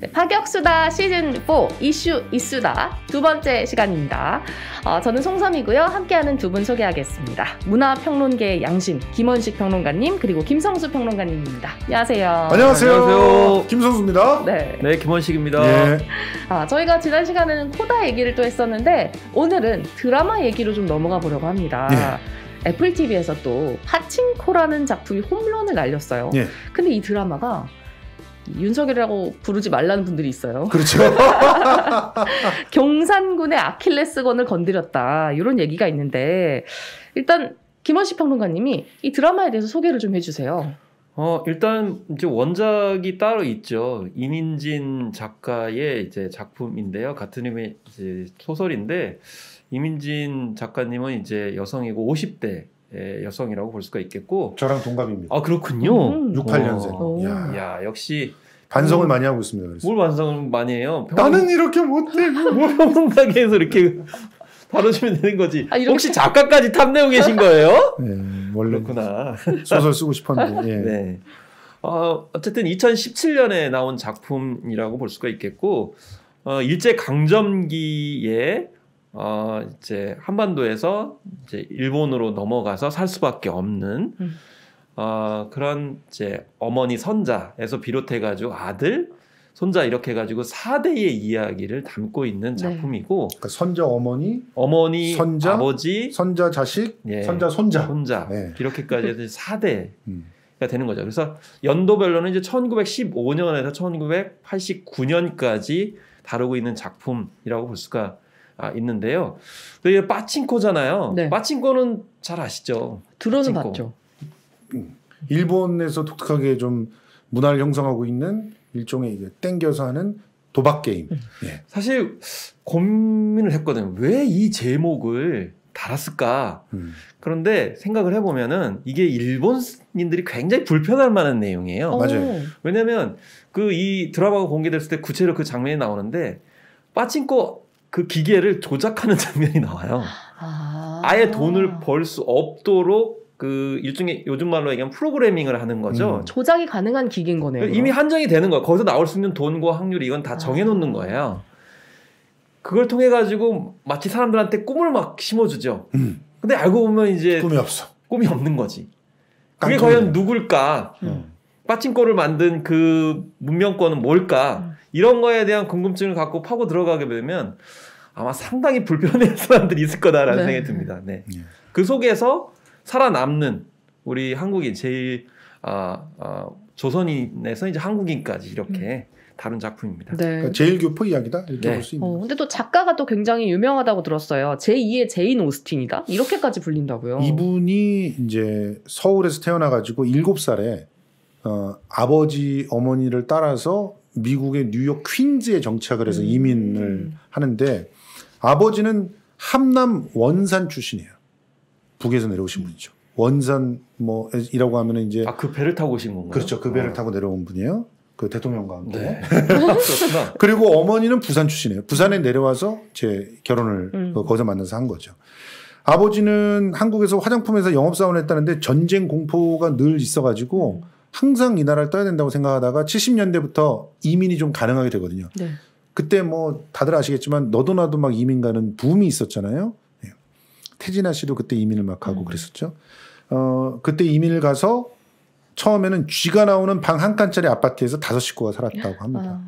네, 파격수다 시즌4 이슈 이수다두 번째 시간입니다. 어, 저는 송섬이고요. 함께하는 두 분 소개하겠습니다. 문화평론계의 양심 김원식 평론가님 그리고 김성수 평론가님입니다. 안녕하세요. 안녕하세요. 안녕하세요. 김성수입니다. 네, 네 김원식입니다. 예. 아, 저희가 지난 시간에는 코다 얘기를 또 했었는데 오늘은 드라마 얘기로 좀 넘어가 보려고 합니다. 예. 애플 TV에서 또파칭코라는 작품이 홈런을 날렸어요. 예. 근데 이 드라마가 윤석열이라고 부르지 말라는 분들이 있어요. 그렇죠. 경산군의 아킬레스건을 건드렸다. 이런 얘기가 있는데 일단 김원식 평론가님이 이 드라마에 대해서 소개를 좀 해주세요. 어 일단 이제 원작이 따로 있죠 이민진 작가의 이제 작품인데요 같은 이름의 이제 소설인데 이민진 작가님은 이제 여성이고 50대 여성이라고 볼 수가 있겠고 저랑 동갑입니다. 아 그렇군요. 음. 68년생. 어. 야 역시 반성을 음, 많이 하고 있습니다. 그래서. 뭘 반성을 많이 해요? 병 나는 이렇게 못해. 평론가게에서 이렇게 다루시면 되는 거지. 아, 혹시 작가까지 탐내고 계신 거예요? 네, 원래 그렇구나. 소설 쓰고 싶었는데. 예. 네. 어, 어쨌든 2017년에 나온 작품이라고 볼 수가 있겠고 어, 일제 강점기에 어, 이제 한반도에서 이제 일본으로 넘어가서 살 수밖에 없는 음. 어, 그런 이제 어머니 선자에서 비롯해 가지고 아들 손자 이렇게 해가지고 4대의 이야기를 담고 있는 네. 작품이고 그러니까 선자 어머니, 어머니 선자, 아버지, 선자 자식, 예, 선자 손자, 손자 네. 이렇게까지 해서 4대가 음. 되는 거죠. 그래서 연도별로는 이제 1915년에서 1989년까지 다루고 있는 작품이라고 볼 수가 아, 있는데요. 근데 그 빠친코잖아요. 네. 빠친코는 잘 아시죠? 들어는 봤죠. 일본에서 독특하게 좀 문화를 형성하고 있는 일종의 이제 땡겨서 하는 도박 게임. 음. 예. 사실 고민을 했거든요. 왜 이 제목을 달았을까? 음. 그런데 생각을 해보면은 이게 일본인들이 굉장히 불편할 만한 내용이에요. 맞아요. 왜냐면 하그이 드라마가 공개됐을 때 구체로 그 장면이 나오는데 빠친코 그 기계를 조작하는 장면이 나와요. 아. 예 돈을 벌 수 없도록 그 일종의 요즘 말로 얘기하면 프로그래밍을 하는 거죠. 음. 조작이 가능한 기기인 거네요. 그러니까 이미 한정이 되는 거예요. 거기서 나올 수 있는 돈과 확률 이건 다 아. 정해놓는 거예요. 그걸 통해 가지고 마치 사람들한테 꿈을 막 심어주죠. 음. 근데 알고 보면 이제 꿈이 없어. 꿈이 없는 거지. 그게 깡통이네. 과연 누굴까? 음. 빠친꼴을 만든 그 문명권은 뭘까? 음. 이런 거에 대한 궁금증을 갖고 파고 들어가게 되면 아마 상당히 불편한 사람들이 있을 거다라는 네. 생각이 듭니다. 네. 네. 그 속에서 살아남는 우리 한국인 제일 아, 아 조선인에서 이제 한국인까지 이렇게 음. 다른 작품입니다. 네. 그러니까 제일교포 이야기다 이렇게 네. 볼수 있는. 어, 근데 또 작가가 또 굉장히 유명하다고 들었어요. 제2의 제인 오스틴이다 이렇게까지 불린다고요. 이분이 이제 서울에서 태어나가지고 7살에 어, 아버지 어머니를 따라서 미국의 뉴욕 퀸즈에 정착을 해서 음. 이민을 하는데 아버지는 함남 원산 출신이에요. 북에서 내려오신 분이죠. 원산 뭐이라고 하면은 이제 아그 배를 타고 오신 건가요? 그렇죠. 그 배를 어. 타고 내려온 분이에요. 그 대통령과 함께. 네. 그리고 어머니는 부산 출신이에요. 부산에 내려와서 제 결혼을 음. 그 거기서 만나서 한 거죠. 아버지는 한국에서 화장품 에서 영업사원을 했다는데 전쟁 공포가 늘 있어가지고 음. 항상 이 나라를 떠야 된다고 생각하다가 70년대부터 이민이 좀 가능하게 되거든요. 네. 그때 뭐 다들 아시겠지만 너도 나도 막 이민 가는 붐이 있었잖아요. 태진아 씨도 그때 이민을 막 가고 음. 그랬었죠. 어, 그때 이민을 가서 처음에는 쥐가 나오는 방 한 칸짜리 아파트에서 다섯 식구가 살았다고 합니다.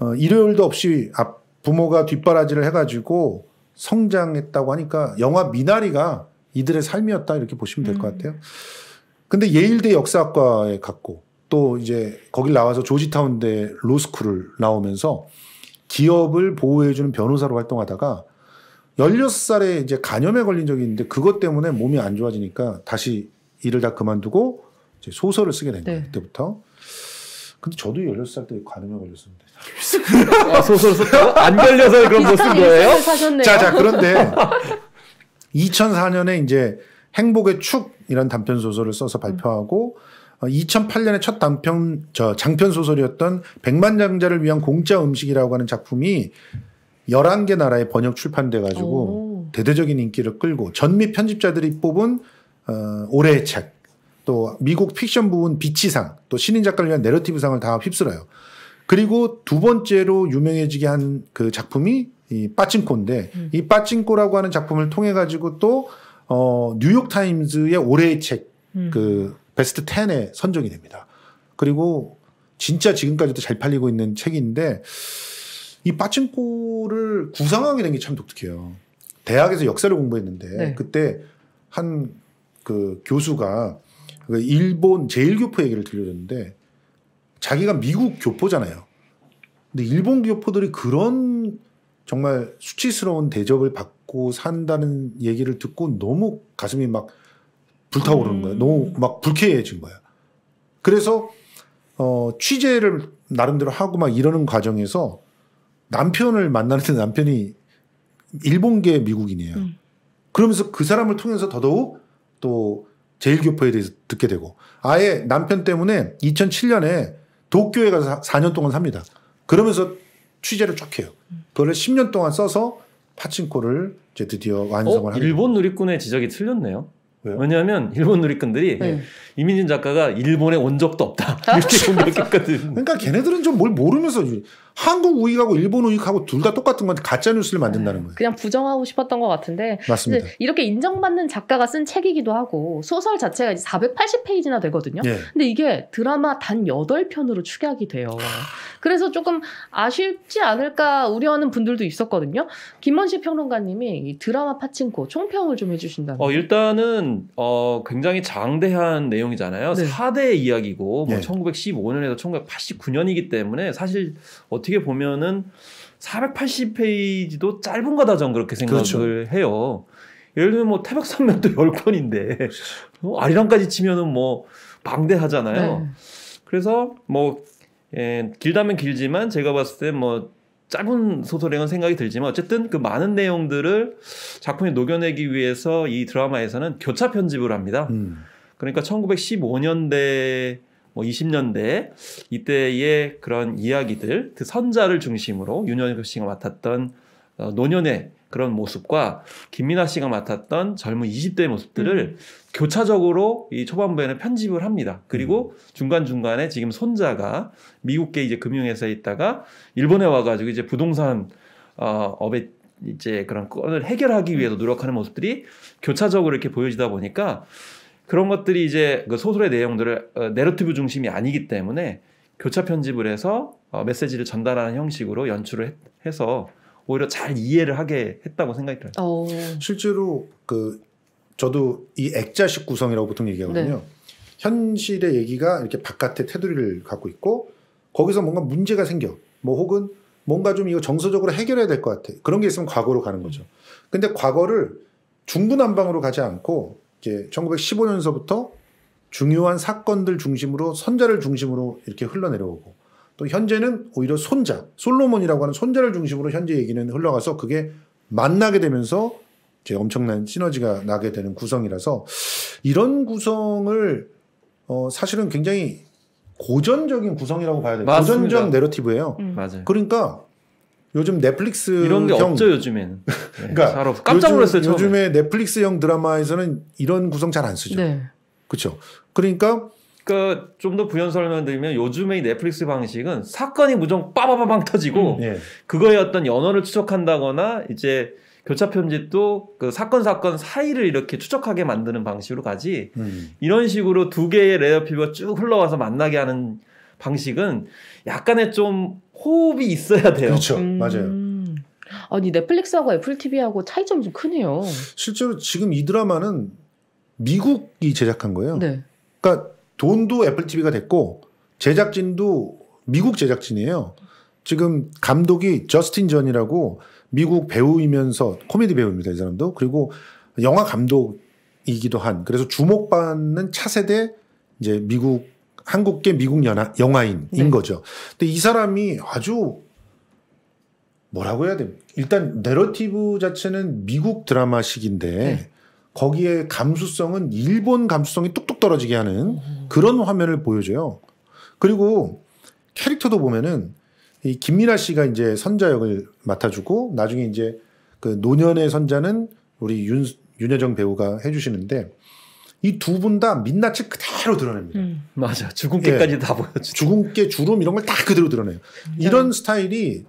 아. 어. 일요일도 없이 아, 부모가 뒷바라지를 해가지고 성장했다고 하니까 영화 미나리가 이들의 삶이었다 이렇게 보시면 될것 음. 같아요. 근데 예일대 역사학과에 갔고 또 이제 거길 나와서 조지타운대 로스쿨을 나오면서 기업을 보호해주는 변호사로 활동하다가 1 6 살에 이제 간염에 걸린 적이 있는데 그것 때문에 몸이 안 좋아지니까 다시 일을 다 그만두고 이제 소설을 쓰게 된 거예요. 네. 그때부터. 근데 저도 16살 때 간염에 걸렸습니다 아, 소설 썼다안 걸려서 그런 거쓴 거예요? 자, 자, 그런데 2004년에 이제 행복의 축이라는 단편 소설을 써서 발표하고 2008년에 어, 첫 단편 저 장편 소설이었던 백만장자를 위한 공짜 음식이라고 하는 작품이 열한 개 나라에 번역 출판돼 가지고 대대적인 인기를 끌고 전미 편집자들이 뽑은 어, 올해의 책, 또 미국 픽션 부문 비치상, 또 신인 작가를 위한 내러티브상을 다 휩쓸어요. 그리고 두 번째로 유명해지게 한 그 작품이 이 빠칭코인데 음. 이 빠칭코라고 하는 작품을 통해 가지고 또 어, 뉴욕 타임즈의 올해의 책그 음. 그 베스트 10에 선정이 됩니다. 그리고 진짜 지금까지도 잘 팔리고 있는 책인데 이 빠친코를 구상하게 된 게 참 독특해요. 대학에서 역사를 공부했는데 네. 그때 한 그 교수가 그 일본 제일교포 얘기를 들려줬는데 자기가 미국 교포잖아요. 근데 일본 교포들이 그런 정말 수치스러운 대접을 받고 산다는 얘기를 듣고 너무 가슴이 막 불타오르는 거예요. 음. 너무 막 불쾌해진 거예요. 그래서 어 취재를 나름대로 하고 막 이러는 과정에서 남편을 만나는데 남편이 일본계 미국인이에요. 음. 그러면서 그 사람을 통해서 더더욱 또 제일교포에 대해서 듣게 되고 아예 남편 때문에 2007년에 도쿄에 가서 4년 동안 삽니다. 그러면서 취재를 쫙 해요. 음. 그걸 10년 동안 써서 파친코를 이제 드디어 완성을 어? 일본 누리꾼의 지적이 틀렸네요. 왜요? 왜냐하면 일본 누리꾼들이 네. 이민진 작가가 일본에 온 적도 없다 이렇게 공격했거든. 그러니까 걔네들은 좀 뭘 모르면서 한국 우익하고 일본 우익하고 둘 다 똑같은 건데 가짜 뉴스를 만든다는 네. 거예요. 그냥 부정하고 싶었던 것 같은데 맞습니다. 이렇게 인정받는 작가가 쓴 책이기도 하고 소설 자체가 480페이지나 되거든요. 예. 근데 이게 드라마 단 8편으로 축약이 돼요. 그래서 조금 아쉽지 않을까 우려하는 분들도 있었거든요. 김원식 평론가님이 이 드라마 파친코 총평을 좀 해주신다면. 어, 일단은 어, 굉장히 장대한 내용이잖아요. 네. 4대 이야기고 뭐 네. 1915년에서 1989년이기 때문에 사실 어떻게 보면은 480페이지도 짧은 거다 전 그렇게 생각을 그렇죠. 해요. 예를 들면 뭐 태백산맥도 10권인데 뭐 아리랑까지 치면은 뭐 방대하잖아요. 네. 그래서 뭐 예, 길다면 길지만 제가 봤을 때뭐 짧은 소설에는 생각이 들지만 어쨌든 그 많은 내용들을 작품에 녹여내기 위해서 이 드라마에서는 교차 편집을 합니다. 음. 그러니까 1915년대 뭐 20년대 이때의 그런 이야기들 그 선자를 중심으로 윤현표 씨가 맡았던 어, 노년의 그런 모습과 김민아 씨가 맡았던 젊은 20대의 모습들을 음. 교차적으로 이 초반부에는 편집을 합니다. 그리고 음. 중간중간에 지금 손자가 미국계 이제 금융회사에 있다가 일본에 와가지고 이제 부동산 어, 업에 이제 그런 건을 해결하기 음. 위해서 노력하는 모습들이 교차적으로 이렇게 보여지다 보니까 그런 것들이 이제 그 소설의 내용들을 어, 내러티브 중심이 아니기 때문에 교차 편집을 해서 어, 메시지를 전달하는 형식으로 연출을 해, 해서 오히려 잘 이해를 하게 했다고 생각이 들어요. 오. 어. 실제로 그 저도 이 액자식 구성이라고 보통 얘기하거든요. 네. 현실의 얘기가 이렇게 바깥에 테두리를 갖고 있고 거기서 뭔가 문제가 생겨. 뭐 혹은 뭔가 좀 이거 정서적으로 해결해야 될 것 같아. 그런 게 있으면 과거로 가는 거죠. 근데 과거를 중부난방으로 가지 않고 이제 1915년서부터 중요한 사건들 중심으로 선자를 중심으로 이렇게 흘러내려오고 또 현재는 오히려 손자, 솔로몬이라고 하는 손자를 중심으로 현재 얘기는 흘러가서 그게 만나게 되면서 이제 엄청난 시너지가 나게 되는 구성이라서 이런 구성을 어 사실은 굉장히 고전적인 구성이라고 봐야 돼요. 맞습 고전적 내러티브예요. 음. 맞아요. 그러니까 요즘 넷플릭스 이런 게 형... 없죠 요즘에는. 네, 그러니까 깜짝 놀랐어요. 요즘, 에 요즘에 넷플릭스형 드라마에서는 이런 구성 잘 안 쓰죠. 네. 그렇죠. 그러니까 그러니까 좀더 부연 설명드리면 요즘의 넷플릭스 방식은 사건이 무조건 빠바바방 터지고 음, 예. 그거에 어떤 연어를 추적한다거나 이제 교차 편집도 그 사건 사건 사이를 이렇게 추적하게 만드는 방식으로 가지 음. 이런 식으로 두 개의 레어 피부가 쭉 흘러와서 만나게 하는 방식은 약간의 좀 호흡이 있어야 돼요. 그렇죠, 음. 맞아요. 아니 넷플릭스하고 애플 TV하고 차이점이 좀 크네요. 실제로 지금 이 드라마는 미국이 제작한 거예요. 네. 그러니까 돈도 애플 TV가 됐고 제작진도 미국 제작진이에요. 지금 감독이 저스틴 전이라고 미국 배우이면서 코미디 배우입니다. 이 사람도. 그리고 영화 감독이기도 한 그래서 주목받는 차세대 이제 미국 한국계 미국 연하, 영화인인 네. 거죠. 근데 이 사람이 아주 뭐라고 해야 돼? 니 일단 내러티브 자체는 미국 드라마식인데 네. 거기에 감수성은 일본 감수성이 뚝뚝 떨어지게 하는 그런 화면을 보여줘요. 그리고 캐릭터도 보면은 이 김민아 씨가 이제 선자 역을 맡아주고 나중에 이제 그 노년의 선자는 우리 윤, 윤여정 배우가 해주시는데 이 두 분 다 민낯을 그대로 드러냅니다. 음, 맞아. 주근깨까지 예. 다 보여주죠. 주근깨, 주름 이런 걸 다 그대로 드러내요. 음. 이런 스타일이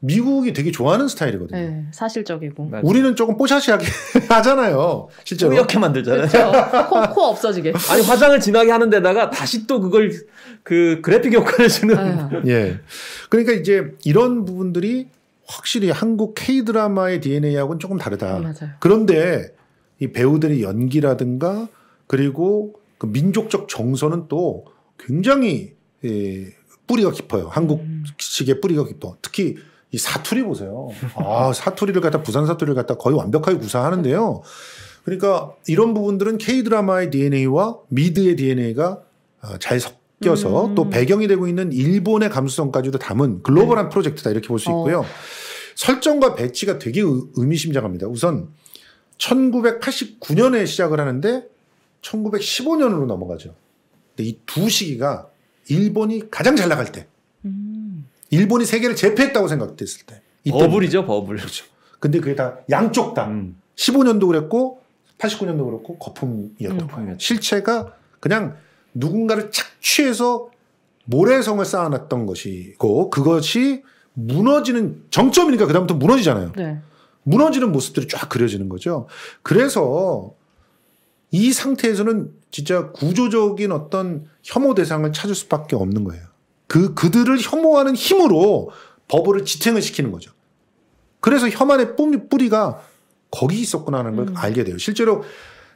미국이 되게 좋아하는 스타일이거든요. 네, 사실적이고. 우리는 조금 뽀샤시하게 하잖아요. 실제로. 이렇게 만들잖아요. 그렇죠. 코, 코, 없어지게. 아니 화장을 진하게 하는 데다가 다시 또 그걸 그 그래픽 효과를 주는. 네. 예. 그러니까 이제 이런 부분들이 확실히 한국 K 드라마의 DNA하고는 조금 다르다. 음, 맞아요. 그런데 이 배우들의 연기라든가 그리고 그 민족적 정서는 또 굉장히 예, 뿌리가 깊어요. 한국식의 음. 뿌리가 깊어. 특히 이 사투리 보세요. 아, 사투리를 갖다 부산 사투리를 갖다 거의 완벽하게 구사하는데요. 그러니까 이런 부분들은 K 드라마의 DNA와 미드의 DNA가 어, 잘 섞여서 음. 또 배경이 되고 있는 일본의 감수성까지도 담은 글로벌한 네. 프로젝트다 이렇게 볼 수 있고요. 어. 설정과 배치가 되게 의미심장합니다. 우선 1989년에 시작을 하는데 1915년으로 넘어가죠. 근데 이두 시기가 일본이 가장 잘 나갈 때. 음. 일본이 세계를 제패했다고 생각됐을 때. 버블이죠, 버블. 그렇죠. 근데 그게 다 양쪽 다. 음. 15년도 그랬고 89년도 그렇고 거품이었고 음. 실체가 그냥 누군가를 착취해서 모래성을 쌓아놨던 것이고 그것이 무너지는 정점이니까 그다음부터 무너지잖아요. 네. 무너지는 모습들이 쫙 그려지는 거죠. 그래서 이 상태에서는 진짜 구조적인 어떤 혐오 대상을 찾을 수밖에 없는 거예요. 그 그들을 혐오하는 힘으로 법을 지탱을 시키는 거죠. 그래서 혐한의 뿌리, 가 거기 있었구나 하는 걸 음. 알게 돼요. 실제로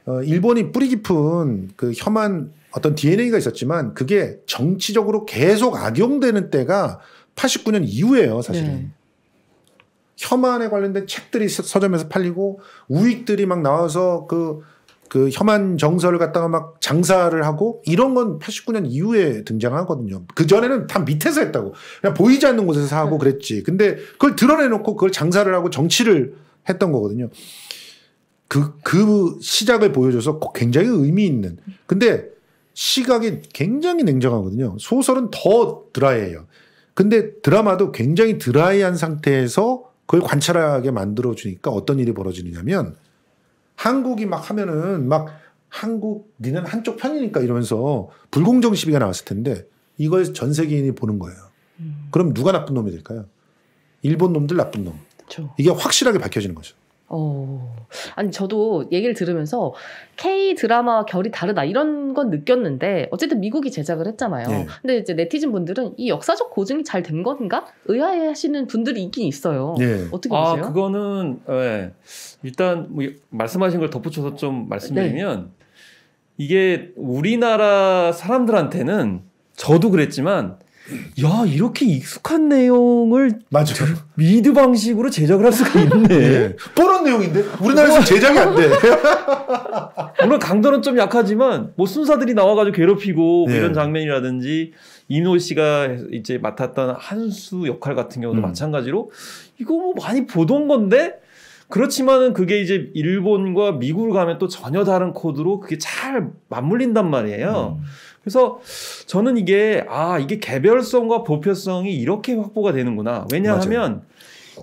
어, 일본이 뿌리 깊은 그 혐한 어떤 DNA가 있었지만 그게 정치적으로 계속 악용되는 때가 89년 이후에요 사실은. 네. 혐한에 관련된 책들이 서점에서 팔리고 우익들이 막 나와서 그그 혐한 정서를 갖다가 막 장사를 하고 이런 건 89년 이후에 등장하거든요. 그 전에는 다 밑에서 했다고 그냥 보이지 않는 곳에서 사고 음. 그랬지. 근데 그걸 드러내놓고 그걸 장사를 하고 정치를 했던 거거든요. 그, 그 시작을 보여줘서 굉장히 의미 있는. 근데 시각이 굉장히 냉정하거든요. 소설은 더 드라이해요. 근데 드라마도 굉장히 드라이한 상태에서 그걸 관찰하게 만들어주니까 어떤 일이 벌어지느냐면 한국이 막 하면은 막 한국 니는 한쪽 편이니까 이러면서 불공정 시비가 나왔을 텐데 이걸 전 세계인이 보는 거예요. 음. 그럼 누가 나쁜 놈이 될까요? 일본 놈들 나쁜 놈. 그쵸. 이게 확실하게 밝혀지는 거죠. 어. 아니 저도 얘기를 들으면서 K 드라마와 결이 다르다 이런 건 느꼈는데 어쨌든 미국이 제작을 했잖아요. 네. 근데 이제 네티즌 분들은 이 역사적 고증이 잘 된 건가 의아해하시는 분들이 있긴 있어요. 네. 어떻게 아, 보세요? 아 그거는 네. 일단 뭐 말씀하신 걸 덧붙여서 좀 말씀드리면 네. 이게 우리나라 사람들한테는 저도 그랬지만 야 이렇게 익숙한 내용을 맞아 미드 방식으로 제작을 할 수가 있네. 네. 뻔한 내용인데 우리나라에서 뭐. 제작이 안 돼. 물론 강도는 좀 약하지만 뭐 순사들이 나와가지고 괴롭히고 네. 이런 장면이라든지 이노 씨가 이제 맡았던 한수 역할 같은 경우도 음. 마찬가지로 이거 뭐 많이 보던 건데 그렇지만은 그게 이제 일본과 미국을 가면 또 전혀 다른 코드로 그게 잘 맞물린단 말이에요. 음. 그래서 저는 이게 아 이게 개별성과 보편성이 이렇게 확보가 되는구나. 왜냐하면 맞아요.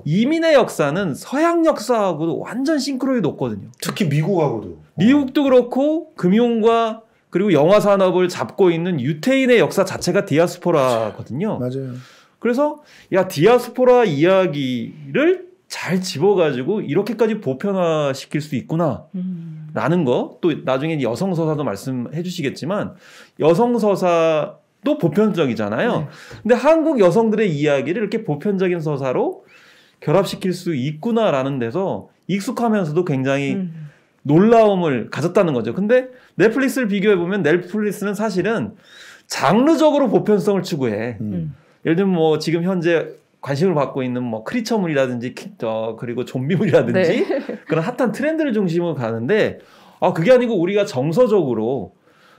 이민의 역사는 서양 역사하고도 완전 싱크로율이 높거든요. 특히 미국하고도. 미국도 그렇고 금융과 그리고 영화 산업을 잡고 있는 유태인의 역사 자체가 디아스포라거든요. 맞아요. 그래서 야 디아스포라 이야기를 잘 집어가지고 이렇게까지 보편화시킬 수 있구나. 음. 라는 거, 또 나중에 여성 서사도 말씀해 주시겠지만, 여성 서사도 보편적이잖아요. 네. 근데 한국 여성들의 이야기를 이렇게 보편적인 서사로 결합시킬 수 있구나라는 데서 익숙하면서도 굉장히 음. 놀라움을 가졌다는 거죠. 근데 넷플릭스를 비교해 보면 넷플릭스는 사실은 장르적으로 보편성을 추구해. 음. 예를 들면 뭐 지금 현재 관심을 받고 있는 뭐 크리처물이라든지 어, 그리고 좀비물이라든지 네. 그런 핫한 트렌드를 중심으로 가는데 아 그게 아니고 우리가 정서적으로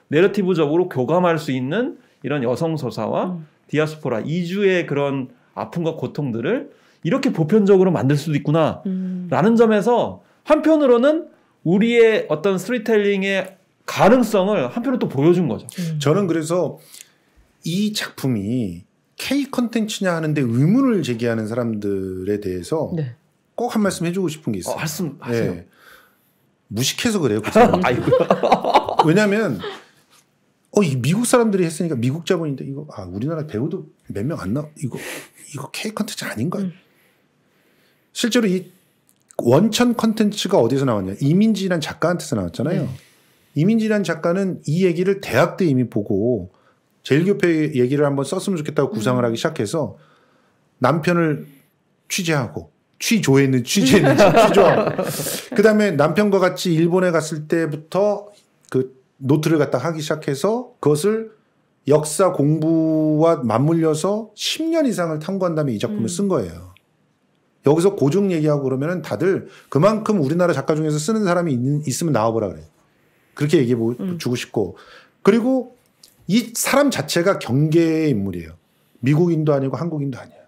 내러티브적으로 교감할 수 있는 이런 여성 서사와 음. 디아스포라 이주의 그런 아픔과 고통들을 이렇게 보편적으로 만들 수도 있구나라는 음. 점에서 한편으로는 우리의 어떤 스토리텔링의 가능성을 한편으로 또 보여준 거죠. 음. 저는 그래서 이 작품이 K 컨텐츠냐 하는데 의문을 제기하는 사람들에 대해서 네. 꼭한 말씀 해주고 싶은 게 있어요. 어, 말씀 하세요. 네. 무식해서 그래요. 그 왜냐하면 어, 이 미국 사람들이 했으니까 미국 자본인데 이거 아 우리나라 배우도 몇 명 안나 이거 이거 K 컨텐츠 아닌가? 음. 실제로 이 원천 컨텐츠가 어디서 나왔냐? 이민지란 작가한테서 나왔잖아요. 네. 이민지란 작가는 이 얘기를 대학 때 이미 보고 제일교회 얘기를 한번 썼으면 좋겠다고 구상을 음. 하기 시작해서 남편을 취재하고 취조했는 취재했는지 취조하고 그다음에 남편과 같이 일본에 갔을 때부터 그 노트를 갖다 하기 시작해서 그것을 역사 공부와 맞물려서 10년 이상을 탐구한 다음에 이 작품을 음. 쓴 거예요. 여기서 고증 얘기하고 그러면은 다들 그만큼 우리나라 작가 중에서 쓰는 사람이 있, 으면 나와보라 그래요. 그렇게 얘기해 음. 주고 싶고 그리고 이 사람 자체가 경계의 인물이에요. 미국인도 아니고 한국인도 아니에요.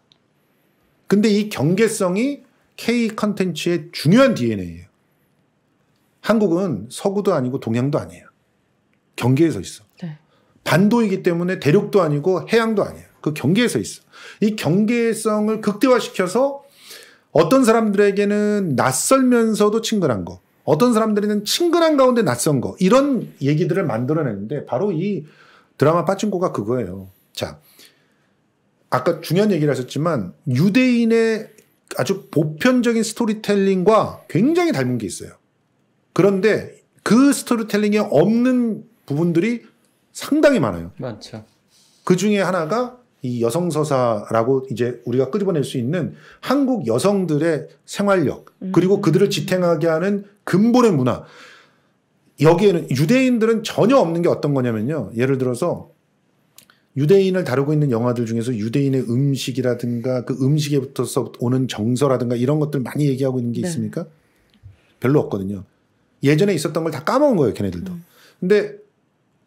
근데 이 경계성이 K 컨텐츠의 중요한 DNA예요. 한국은 서구도 아니고 동양도 아니에요. 경계에서 있어. 네. 반도이기 때문에 대륙도 아니고 해양도 아니에요. 그 경계에서 있어. 이 경계성을 극대화시켜서 어떤 사람들에게는 낯설면서도 친근한 거, 어떤 사람들에게는 친근한 가운데 낯선 거, 이런 얘기들을 만들어내는데 바로 이 드라마 빠친코가 그거예요. 자, 아까 중요한 얘기를 하셨지만 유대인의 아주 보편적인 스토리텔링과 굉장히 닮은 게 있어요. 그런데 그 스토리텔링에 없는 부분들이 상당히 많아요. 많죠. 그 중에 하나가 이 여성 서사라고 이제 우리가 끄집어낼 수 있는 한국 여성들의 생활력 그리고 그들을 지탱하게 하는 근본의 문화 여기에는 유대인들은 전혀 없는 게 어떤 거냐면요. 예를 들어서 유대인을 다루고 있는 영화들 중에서 유대인의 음식이라든가 그 음식에 부터서 오는 정서라든가 이런 것들 많이 얘기하고 있는 게 네. 있습니까? 네. 별로 없거든요. 예전에 있었던 걸 다 까먹은 거예요, 걔네들도. 음. 근데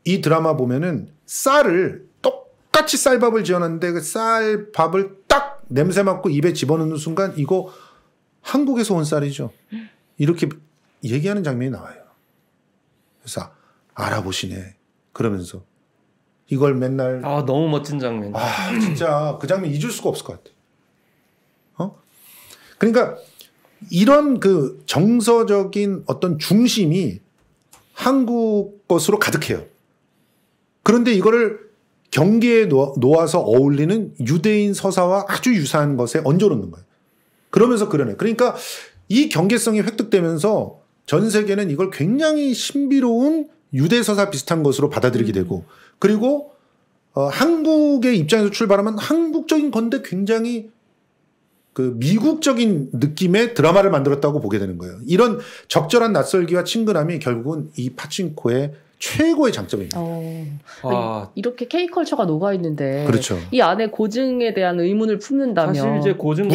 이 드라마 보면은 쌀을 똑같이 쌀밥을 지어놨는데 그 쌀밥을 딱 냄새 맡고 입에 집어넣는 순간 이거 한국에서 온 쌀이죠. 이렇게 얘기하는 장면이 나와요. 그래서 알아보시네. 그러면서 이걸 맨날 아 너무 멋진 장면. 아 진짜 그 장면 잊을 수가 없을 것 같아. 어? 그러니까 이런 그 정서적인 어떤 중심이 한국 것으로 가득해요. 그런데 이거를 경계에 놓아서 어울리는 유대인 서사와 아주 유사한 것에 얹어놓는 거예요. 그러면서 그러네. 그러니까 이 경계성이 획득되면서 전 세계는 이걸 굉장히 신비로운 유대서사 비슷한 것으로 받아들이게 음. 되고 그리고 어, 한국의 입장에서 출발하면 한국적인 건데 굉장히 그 미국적인 느낌의 드라마를 만들었다고 보게 되는 거예요. 이런 적절한 낯설기와 친근함이 결국은 이 파친코의 최고의 장점입니다. 어. 아. 아니, 이렇게 K컬처가 녹아 있는데 그렇죠. 이 안에 고증에 대한 의문을 품는다면 사실 이제 고증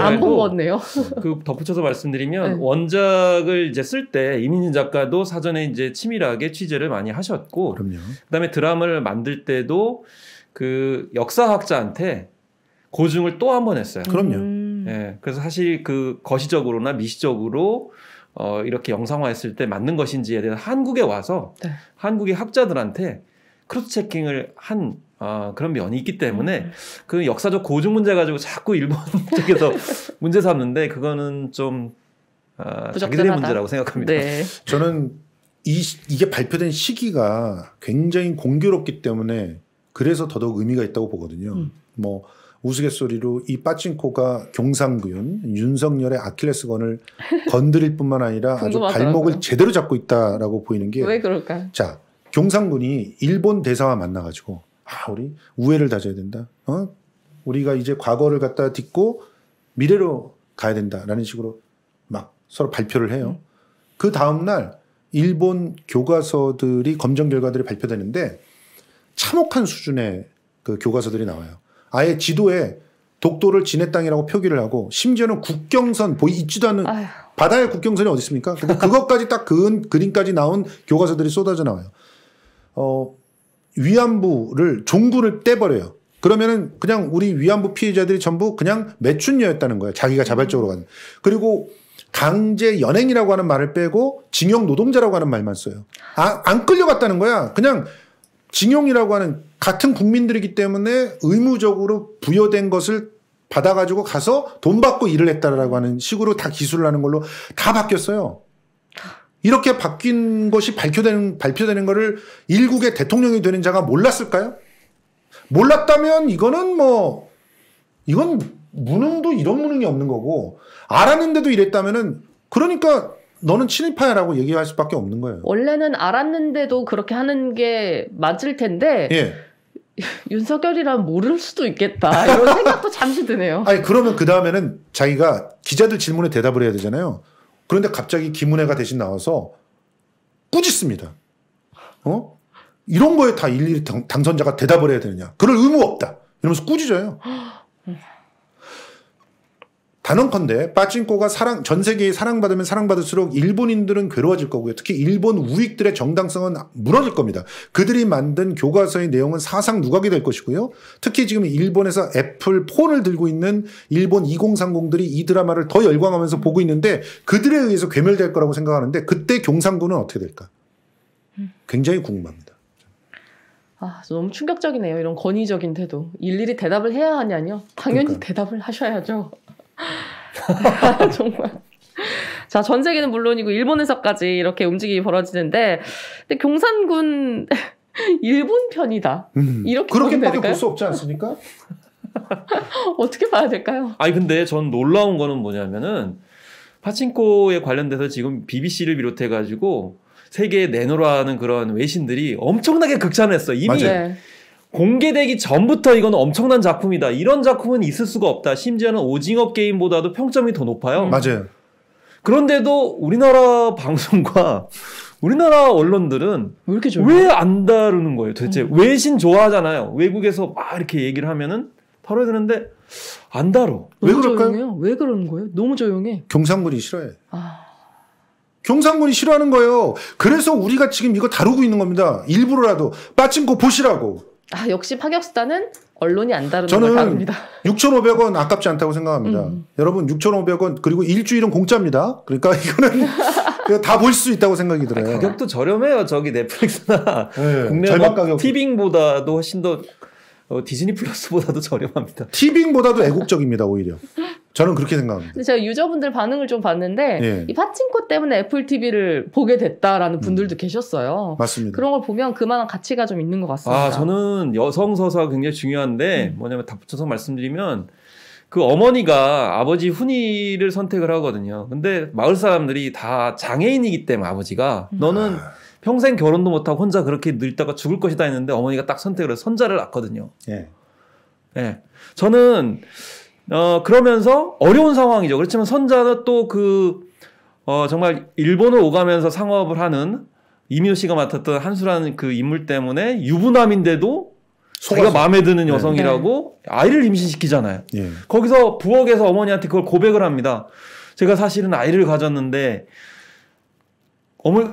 안본 거네요. 그 덧붙여서 말씀드리면 네. 원작을 이제 쓸 때 이민진 작가도 사전에 이제 치밀하게 취재를 많이 하셨고 그럼요. 그다음에 드라마를 만들 때도 그 역사학자한테 고증을 또 한 번 했어요. 그럼요. 음. 예. 그래서 사실 그 거시적으로나 미시적으로 어, 이렇게 영상화했을 때 맞는 것인지에 대한 한국에 와서 네. 한국의 학자들한테 크로스 체킹을 한 어, 그런 면이 있기 때문에 음. 그 역사적 고증 문제 가지고 자꾸 일본 쪽에서 문제 삼는데 그거는 좀 어, 아, 부적절 자기들의 문제라고 생각합니다. 네. 저는 이, 이게 발표된 시기가 굉장히 공교롭기 때문에 그래서 더더욱 의미가 있다고 보거든요. 음. 뭐 우스갯소리로 이 빠친코가 경상군 윤석열의 아킬레스건을 건드릴 뿐만 아니라 아주 발목을 제대로 잡고 있다라고 보이는 게 왜 그럴까? 자, 경상군이 일본 대사와 만나가지고 아 우리 우애를 다져야 된다. 어? 우리가 이제 과거를 갖다 딛고 미래로 가야 된다라는 식으로 막 서로 발표를 해요. 음. 그 다음 날 일본 교과서들이 검정 결과들이 발표되는데 참혹한 수준의 그 교과서들이 나와요. 아예 지도에 독도를 진해 땅이라고 표기를 하고 심지어는 국경선 보이 있지도 않는 아휴. 바다의 국경선이 어디 있습니까? 근데 그것까지 딱그 그림까지 나온 교과서들이 쏟아져 나와요. 어 위안부를 종군을 떼버려요. 그러면은 그냥 우리 위안부 피해자들이 전부 그냥 매춘녀였다는 거예요. 자기가 자발적으로 가는. 그리고 강제 연행이라고 하는 말을 빼고 징용 노동자라고 하는 말만 써요. 아, 안 끌려갔다는 거야. 그냥 징용이라고 하는 같은 국민들이기 때문에 의무적으로 부여된 것을 받아가지고 가서 돈 받고 일을 했다라고 하는 식으로 다 기술을 하는 걸로 다 바뀌었어요. 이렇게 바뀐 것이 발표되는, 발표되는 거를 일국의 대통령이 되는 자가 몰랐을까요? 몰랐다면 이거는 뭐, 이건 무능도 이런 무능이 없는 거고, 알았는데도 이랬다면은, 그러니까 너는 친일파야라고 얘기할 수밖에 없는 거예요. 원래는 알았는데도 그렇게 하는 게 맞을 텐데, 예. 윤석열이란 모를 수도 있겠다 이런 생각도 잠시 드네요. 아니 그러면 그 다음에는 자기가 기자들 질문에 대답을 해야 되잖아요. 그런데 갑자기 김은혜가 대신 나와서 꾸짖습니다. 어? 이런 거에 다 일일이 당, 선자가 대답을 해야 되느냐? 그럴 의무 없다. 이러면서 꾸짖어요. 단언컨대 빠진코가 사랑 전 세계에 사랑받으면 사랑받을수록 일본인들은 괴로워질 거고요. 특히 일본 우익들의 정당성은 무너질 겁니다. 그들이 만든 교과서의 내용은 사상 누각이 될 것이고요. 특히 지금 일본에서 애플 폰을 들고 있는 일본 2030들이 이 드라마를 더 열광하면서 보고 있는데 그들에 의해서 괴멸될 거라고 생각하는데 그때 경상군은 어떻게 될까? 굉장히 궁금합니다. 아, 너무 충격적이네요. 이런 권위적인 태도. 일일이 대답을 해야 하냐뇨? 당연히 그러니까요. 대답을 하셔야죠. 아, 정말. 자, 전 세계는 물론이고 일본에서까지 이렇게 움직임이 벌어지는데 근데 경산군 일본 편이다. 음, 이렇게 그렇게밖에 볼수 없지 않습니까? 어떻게 봐야 될까요? 아니 근데 전 놀라운 거는 뭐냐면은 파친코에 관련돼서 지금 BBC를 비롯해 가지고 세계에 내놓으라는 그런 외신들이 엄청나게 극찬했어. 이미 네. 공개되기 전부터 이건 엄청난 작품이다. 이런 작품은 있을 수가 없다. 심지어는 오징어 게임보다도 평점이 더 높아요. 음. 맞아요. 그런데도 우리나라 방송과 우리나라 언론들은 왜 안 다루는 거예요? 도대체 음. 외신 좋아하잖아요. 외국에서 막 이렇게 얘기를 하면은 다뤄야 되는데 안 다뤄. 왜 그럴까요? 요왜 그러는 거예요? 너무 조용해. 경상군이 싫어해. 아... 경상군이 싫어하는 거예요. 그래서 우리가 지금 이거 다루고 있는 겁니다. 일부러라도 빠친거 보시라고. 아, 역시 파격수단은 언론이 안 다루는 겁는 다릅니다. 6,500원 아깝지 않다고 생각합니다. 음. 여러분 6,500원 그리고 일주일은 공짜입니다. 그러니까 이거는 다 볼 수 있다고 생각이 들어요. 아니, 가격도 저렴해요. 저기 넷플릭스나 네, 국내 뭐 티빙보다도 훨씬 더 어, 디즈니 플러스보다도 저렴합니다. 티빙보다도 애국적입니다 오히려. 저는 그렇게 생각합니다. 근데 제가 유저분들 반응을 좀 봤는데 예. 이 파친코 때문에 애플 TV를 보게 됐다라는 음. 분들도 음. 계셨어요. 맞습니다. 그런 걸 보면 그만한 가치가 좀 있는 것 같습니다. 아 저는 여성 서사가 굉장히 중요한데 음. 뭐냐면 덧붙여서 말씀드리면 그 어머니가 아버지 훈이를 선택을 하거든요. 근데 마을 사람들이 다 장애인이기 때문에 아버지가 음. 너는 아. 평생 결혼도 못하고 혼자 그렇게 늙다가 죽을 것이다 했는데 어머니가 딱 선택을 해서 손자를 낳거든요. 예. 예. 저는 어, 그러면서 어려운 상황이죠. 그렇지만 선자는 또그 어, 정말 일본을 오가면서 상업을 하는 이미호 씨가 맡았던 한수라는 그 인물 때문에 유부남인데도 속아서. 자기가 마음에 드는 네. 여성이라고 네. 아이를 임신시키잖아요. 예. 거기서 부엌에서 어머니한테 그걸 고백을 합니다. 제가 사실은 아이를 가졌는데 어머니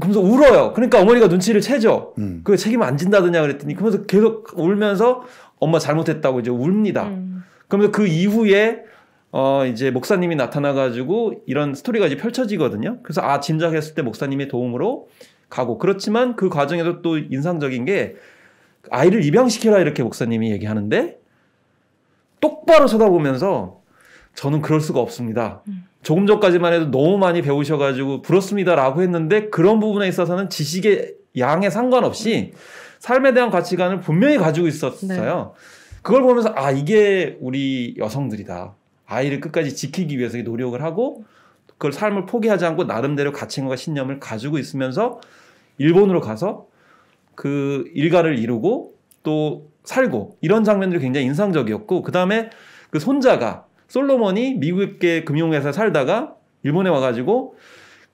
그러면서 울어요. 그러니까 어머니가 눈치를 채죠. 음. 그 책임 안 진다더냐 그랬더니 그러면서 계속 울면서 엄마 잘못했다고 이제 웁니다. 음. 그러면서 그 이후에 어 이제 목사님이 나타나 가지고 이런 스토리가 이제 펼쳐지거든요. 그래서 아 짐작했을 때 목사님의 도움으로 가고 그렇지만 그 과정에서 또 인상적인 게 아이를 입양시켜라 이렇게 목사님이 얘기하는데 똑바로 쳐다보면서 저는 그럴 수가 없습니다. 음. 조금 전까지만 해도 너무 많이 배우셔가지고 부럽습니다라고 했는데 그런 부분에 있어서는 지식의 양에 상관없이 삶에 대한 가치관을 분명히 가지고 있었어요. 네. 그걸 보면서 아 이게 우리 여성들이다. 아이를 끝까지 지키기 위해서 노력을 하고 그걸 삶을 포기하지 않고 나름대로 가치관과 신념을 가지고 있으면서 일본으로 가서 그 일가를 이루고 또 살고 이런 장면들이 굉장히 인상적이었고 그다음에 그 손자가 솔로몬이 미국의 금융회사 살다가 일본에 와가지고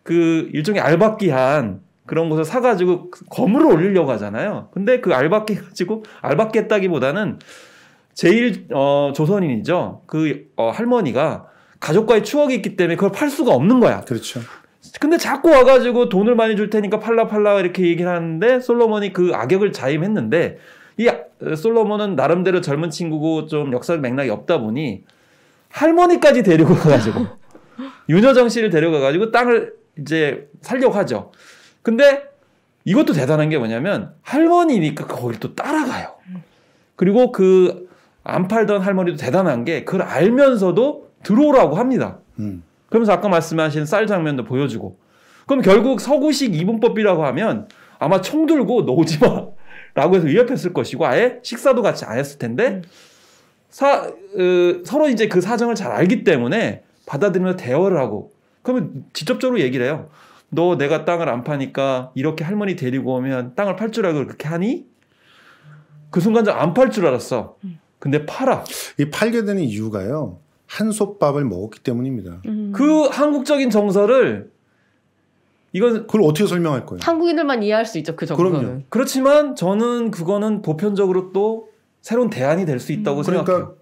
그 일종의 알박기한 그런 곳을 사가지고 그 검을 올리려고 하잖아요. 근데 그 알박기 가지고 알박기 했다기보다는 제일 어, 조선인이죠. 그 어, 할머니가 가족과의 추억이 있기 때문에 그걸 팔 수가 없는 거야. 그렇죠. 근데 자꾸 와가지고 돈을 많이 줄 테니까 팔라 팔라 이렇게 얘기를 하는데 솔로몬이 그 악역을 자임했는데 이 어, 솔로몬은 나름대로 젊은 친구고 좀 역사 맥락이 없다 보니 할머니까지 데리고 가가지고 윤여정 씨를 데려가가지고 땅을 이제 살려고 하죠. 근데 이것도 대단한 게 뭐냐면 할머니니까 거기또 따라가요. 그리고 그안 팔던 할머니도 대단한 게 그걸 알면서도 들어오라고 합니다. 음. 그러면서 아까 말씀하신 쌀 장면도 보여주고. 그럼 결국 서구식 이분법이라고 하면 아마 총 들고 놓지 마. 라고 해서 위협했을 것이고 아예 식사도 같이 안 했을 텐데 음. 사, 으, 서로 이제 그 사정을 잘 알기 때문에 받아들이면서 대화를 하고 그러면 직접적으로 얘기를 해요. 너 내가 땅을 안 파니까 이렇게 할머니 데리고 오면 땅을 팔 줄 알고 그렇게 하니? 그 순간 저 안 팔 줄 알았어. 음. 근데 팔아. 이 팔게 되는 이유가요. 한솥밥을 먹었기 때문입니다. 음. 그 한국적인 정서를 이건 그걸 어떻게 설명할 거예요? 한국인들만 이해할 수 있죠 그 정서는. 그럼요. 그렇지만 저는 그거는 보편적으로 또 새로운 대안이 될 수 있다고 음. 그러니까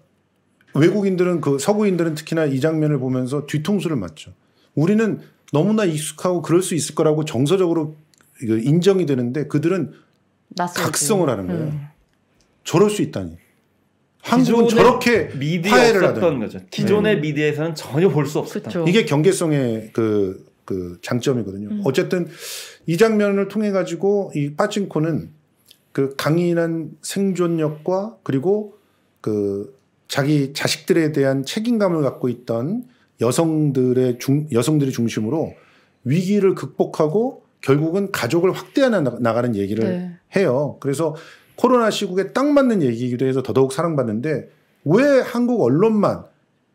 외국인들은 그 서구인들은 특히나 이 장면을 보면서 뒤통수를 맞죠. 우리는 너무나 익숙하고 그럴 수 있을 거라고 정서적으로 인정이 되는데 그들은 낯설지. 각성을 하는 거예요. 음. 저럴 수 있다니. 한국은 저렇게 미디어를 하던 거죠. 네. 기존의 네. 미디어에서는 전혀 볼 수 없었다. 그쵸. 이게 경계성의 그, 그 장점이거든요. 음. 어쨌든 이 장면을 통해 가지고 이 파칭코는 그 강인한 생존력과 그리고 그 자기 자식들에 대한 책임감을 갖고 있던 여성들의 중, 여성들이 중심으로 위기를 극복하고 결국은 가족을 확대하 나가는 얘기를 네. 해요. 그래서 코로나 시국에 딱 맞는 얘기이기도 해서 더더욱 사랑받는데 왜 한국 언론만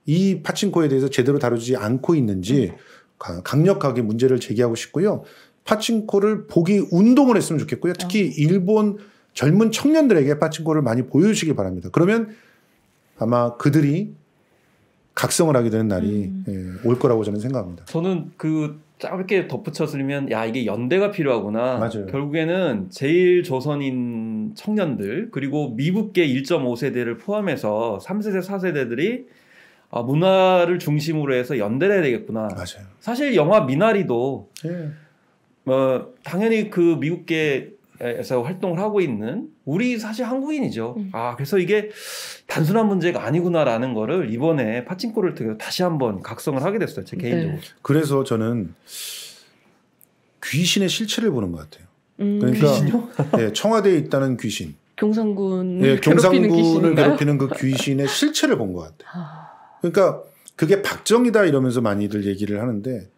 이 파친코에 대해서 제대로 다루지 않고 있는지 강력하게 문제를 제기하고 싶고요. 파친코를 보기 운동을 했으면 좋겠고요. 특히 어. 일본 젊은 청년들에게 파친코를 많이 보여주시기 바랍니다. 그러면 아마 그들이 각성을 하게 되는 날이 음. 예, 올 거라고 저는 생각합니다. 저는 그 짧게 덧붙여 쓰면 야 이게 연대가 필요하구나. 맞아요. 결국에는 제일 조선인 청년들 그리고 미국계 1.5세대를 포함해서 3세대 4세대들이 아, 문화를 중심으로 해서 연대를 해야 되겠구나. 맞아요. 사실 영화 미나리도 예. 어, 당연히 그 미국계 에서 활동을 하고 있는 우리 사실 한국인이죠. 음. 아 그래서 이게 단순한 문제가 아니구나라는 거를 이번에 파친코를 통해서 다시 한번 각성을 하게 됐어요. 제 네. 개인적으로. 네. 그래서 저는 귀신의 실체를 보는 것 같아요. 음. 그러니까 귀신요? 네, 예, 청와대에 있다는 귀신. 경상군 네, 경상군을 예, 괴롭히는, 괴롭히는 그 귀신의 실체를 본 것 같아요. 아. 그러니까 그게 박정희다 이러면서 많이들 얘기를 하는데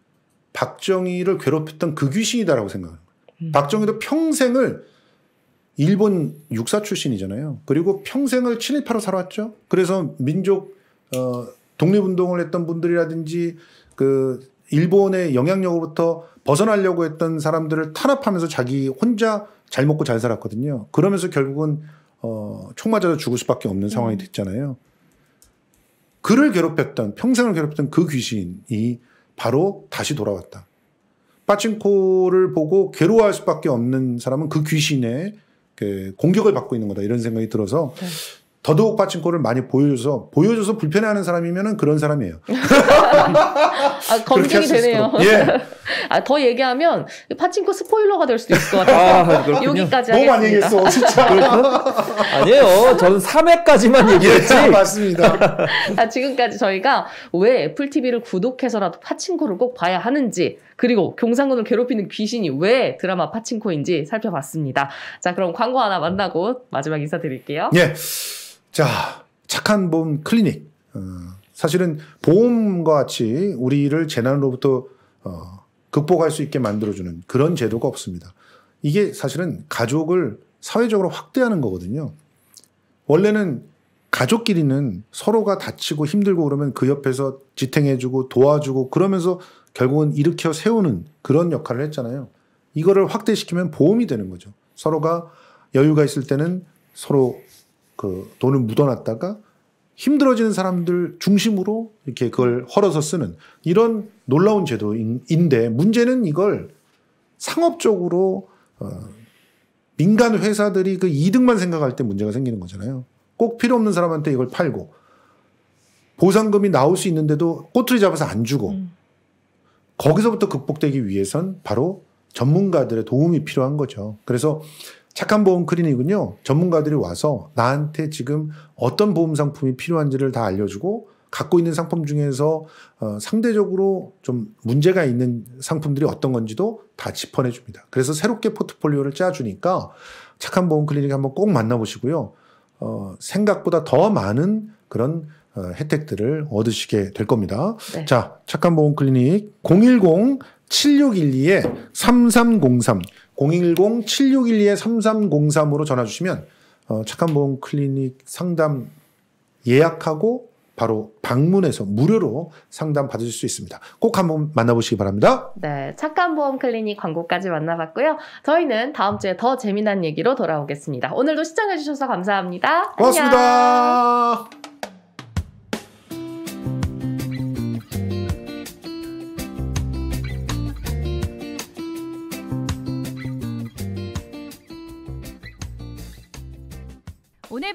박정희를 괴롭혔던 그 귀신이다라고 생각하는 거 음. 박정희도 평생을 일본 육사 출신이잖아요. 그리고 평생을 친일파로 살아왔죠. 그래서 민족 어, 독립운동을 했던 분들이라든지 그 일본의 영향력으로부터 벗어나려고 했던 사람들을 탄압하면서 자기 혼자 잘 먹고 잘 살았거든요. 그러면서 결국은 어, 총 맞아서 죽을 수밖에 없는 음. 상황이 됐잖아요. 그를 괴롭혔던 평생을 괴롭혔던 그 귀신이 바로 다시 돌아왔다. 파친코를 보고 괴로워할 수밖에 없는 사람은 그 귀신의 그 공격을 받고 있는 거다 이런 생각이 들어서 네. 더더욱 파친코를 많이 보여줘서 보여줘서 불편해하는 사람이면은 그런 사람이에요. 아, 검증이 되네요. 예. 아, 더 얘기하면 파친코 스포일러가 될 수도 있을 것 같아요. 아, 여기까지 너무 뭐 많이 얘기했어, 진짜. 그렇죠? 아니에요. 저는 3회까지만 예, 얘기했지. 예, 맞습니다. 아, 지금까지 저희가 왜 애플 TV를 구독해서라도 파친코를 꼭 봐야 하는지 그리고 경상군을 괴롭히는 귀신이 왜 드라마 파칭코인지 살펴봤습니다. 자, 그럼 광고 하나 만나고 마지막 인사드릴게요. 예. 자, 착한 보험 클리닉. 어, 사실은 보험과 같이 우리를 재난으로부터 어, 극복할 수 있게 만들어주는 그런 제도가 없습니다. 이게 사실은 가족을 사회적으로 확대하는 거거든요. 원래는 가족끼리는 서로가 다치고 힘들고 그러면 그 옆에서 지탱해주고 도와주고 그러면서 결국은 일으켜 세우는 그런 역할을 했잖아요. 이거를 확대시키면 보험이 되는 거죠. 서로가 여유가 있을 때는 서로 그 돈을 묻어놨다가 힘들어지는 사람들 중심으로 이렇게 그걸 헐어서 쓰는 이런 놀라운 제도인데 문제는 이걸 상업적으로 어 민간 회사들이 그 이득만 생각할 때 문제가 생기는 거잖아요. 꼭 필요 없는 사람한테 이걸 팔고 보상금이 나올 수 있는데도 꼬투리 잡아서 안 주고 음. 거기서부터 극복되기 위해선 바로 전문가들의 도움이 필요한 거죠. 그래서 착한 보험 클리닉은요, 전문가들이 와서 나한테 지금 어떤 보험 상품이 필요한지를 다 알려주고 갖고 있는 상품 중에서 어, 상대적으로 좀 문제가 있는 상품들이 어떤 건지도 다 짚어내 줍니다. 그래서 새롭게 포트폴리오를 짜주니까 착한 보험 클리닉 한번 꼭 만나보시고요. 어, 생각보다 더 많은 그런 어, 혜택들을 얻으시게 될 겁니다. 네. 자, 착한 보험 클리닉 010-7612-3303 010-7612-3303으로 전화 주시면 어, 착한 보험 클리닉 상담 예약하고 바로 방문해서 무료로 상담 받으실 수 있습니다. 꼭 한번 만나보시기 바랍니다. 네, 착한 보험 클리닉 광고까지 만나봤고요. 저희는 다음 주에 더 재미난 얘기로 돌아오겠습니다. 오늘도 시청해주셔서 감사합니다. 고맙습니다. 안녕.